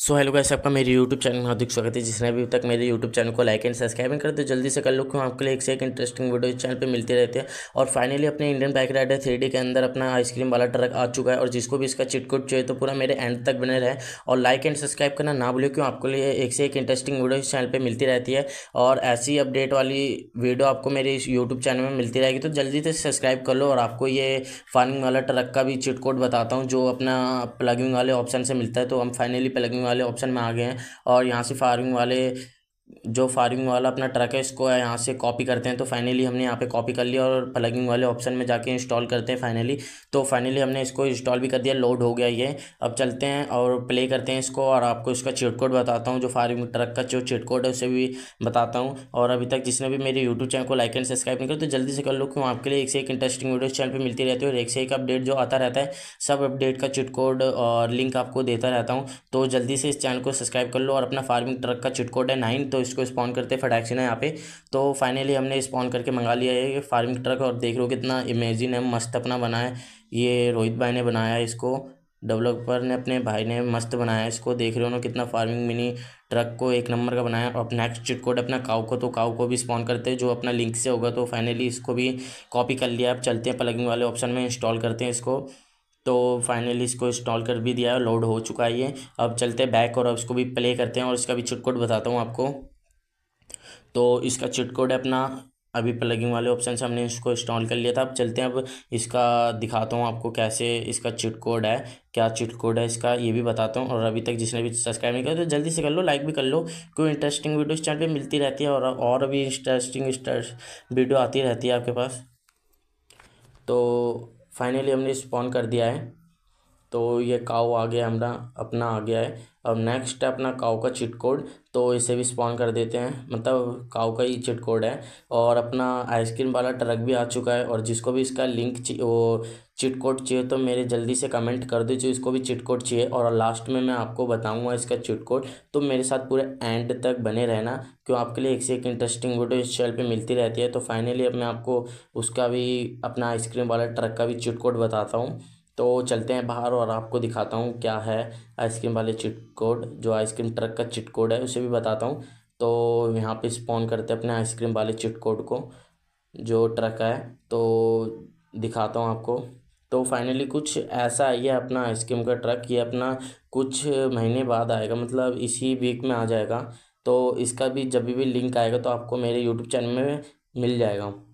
so hello guys आपका मेरे YouTube channel में हार्दिक स्वागत है जिसने अभी तक मेरे यूट्यूब चैनल को लाइक एंड सब्सक्राइब नहीं कर दो तो जल्दी से कर लो क्यों आपके लिए एक से एक इंटरेस्टिंग वीडियो इस चैनल पे मिलते रहते हैं और फाइनली अपने इंडियन बाइक राइडर थ्री के अंदर अपना आइसक्रीम वाला ट्रक आ चुका है और जिसको भी इसका चिटकुट चाहिए तो पूरा मेरे एंड तक बने रहे और लाइक एंड सब्सक्राइब करना ना भूलो क्यों आपके लिए एक से एक इंटरेस्टिंग वीडियो इस चैनल पर मिलती रहती है और ऐसी अपडेट वाली वीडियो आपको मेरे इस यूट्यूब चैनल में मिलती रहेगी तो जल्दी से सब्सक्राइब कर लो और आपको ये फार्मिंग वाला ट्रक का भी चिटकोट बताता हूँ जो अपना प्लगिंग वाले ऑप्शन से मिलता है तो हम फाइनली प्लगिंग वाले ऑप्शन में आ गए हैं और यहाँ से फार्मिंग वाले जो फार्मिंग वाला अपना ट्रक है इसको यहाँ से कॉपी करते हैं तो फाइनली हमने यहाँ पे कॉपी कर लिया और प्लगिंग वाले ऑप्शन में जाके इंस्टॉल करते हैं फाइनली तो फाइनली हमने इसको इंस्टॉल भी कर दिया लोड हो गया ये अब चलते हैं और प्ले करते हैं इसको और आपको इसका चिट कोड बताता हूँ जो फार्मिंग ट्रक का जो चिट कोड है उसे भी बताता हूँ और अभी तक जिसने भी मेरे यूट्यूब चैनल को लाइक एंड सब्सक्राइब नहीं करो तो जल्दी से कर लो क्यों आपके लिए एक से एक इंटरेस्टिंग वीडियो चैनल पर मिलती रहती है और एक से एक अपडेट जो आता रहता है सब अपडेट का चिट कोड और लिंक आपको देता रहता हूँ तो जल्दी से इस चैनल को सब्सक्राइब कर लो और अपना फार्मिंग ट्रक का चिट कोड है नाइन तो इसको स्पॉन करते हैं फटाक ना यहाँ पे तो फाइनली हमने स्पॉन करके मंगा लिया है ये फार्मिंग ट्रक और देख रहे हो कितना इमेजिन है मस्त अपना बना है ये रोहित भाई ने बनाया इसको डेवलपर ने अपने भाई ने मस्त बनाया इसको देख रहे हो ना कितना फार्मिंग मिनी ट्रक को एक नंबर का बनाया और नेक्स्ट चिट कोड अपना काउ को तो काउ को भी स्पॉन करते हैं जो अपना लिंक से होगा तो फाइनली इसको भी कॉपी कर लिया अब चलते हैं प्लगिंग वाले ऑप्शन में इंस्टॉल करते हैं इसको तो फाइनली इसको इंस्टॉल कर भी दिया लोड हो चुका है ये अब चलते हैं बैक और अब इसको भी प्ले करते हैं और इसका भी चिट कोड बताता हूँ आपको तो इसका चिट कोड है अपना अभी प्लगिंग वाले ऑप्शन से हमने इसको इंस्टॉल कर लिया था अब चलते हैं अब इसका दिखाता हूँ आपको कैसे इसका चिट कोड है क्या चिट कोड है इसका ये भी बताता हूँ और अभी तक जिसने भी सब्सक्राइब नहीं किया तो जल्दी से कर लो लाइक भी कर लो कोई इंटरेस्टिंग वीडियो इस चैनल पर मिलती रहती है और और भी इंटरेस्टिंग वीडियो आती रहती है आपके पास तो फाइनली हमने इस कर दिया है तो ये काउ आ गया हमारा अपना आ गया है अब नेक्स्ट है अपना काउ का चिट कोड तो इसे भी स्पॉन कर देते हैं मतलब काउ का ही चिट कोड है और अपना आइसक्रीम वाला ट्रक भी आ चुका है और जिसको भी इसका लिंक वो चिट कोड चाहिए तो मेरे जल्दी से कमेंट कर दीजिए इसको भी चिट कोड चाहिए और लास्ट में मैं आपको बताऊँगा इसका चिट कोड तो मेरे साथ पूरे एंड तक बने रहना क्यों आपके लिए एक से एक इंटरेस्टिंग वीडियो इस चैनल पर मिलती रहती है तो फाइनली अब मैं आपको उसका भी अपना आइसक्रीम वाला ट्रक का भी चिट कोड बताता हूँ तो चलते हैं बाहर और आपको दिखाता हूँ क्या है आइसक्रीम वाले चिट कोड जो आइसक्रीम ट्रक का चिट कोड है उसे भी बताता हूँ तो यहाँ पे स्पॉन करते हैं अपने आइसक्रीम वाले चिट कोड को जो ट्रक है तो दिखाता हूँ आपको तो फाइनली कुछ ऐसा आई है अपना आइसक्रीम का ट्रक ये अपना कुछ महीने बाद आएगा मतलब इसी वीक में आ जाएगा तो इसका भी जब भी लिंक आएगा तो आपको मेरे यूट्यूब चैनल में मिल जाएगा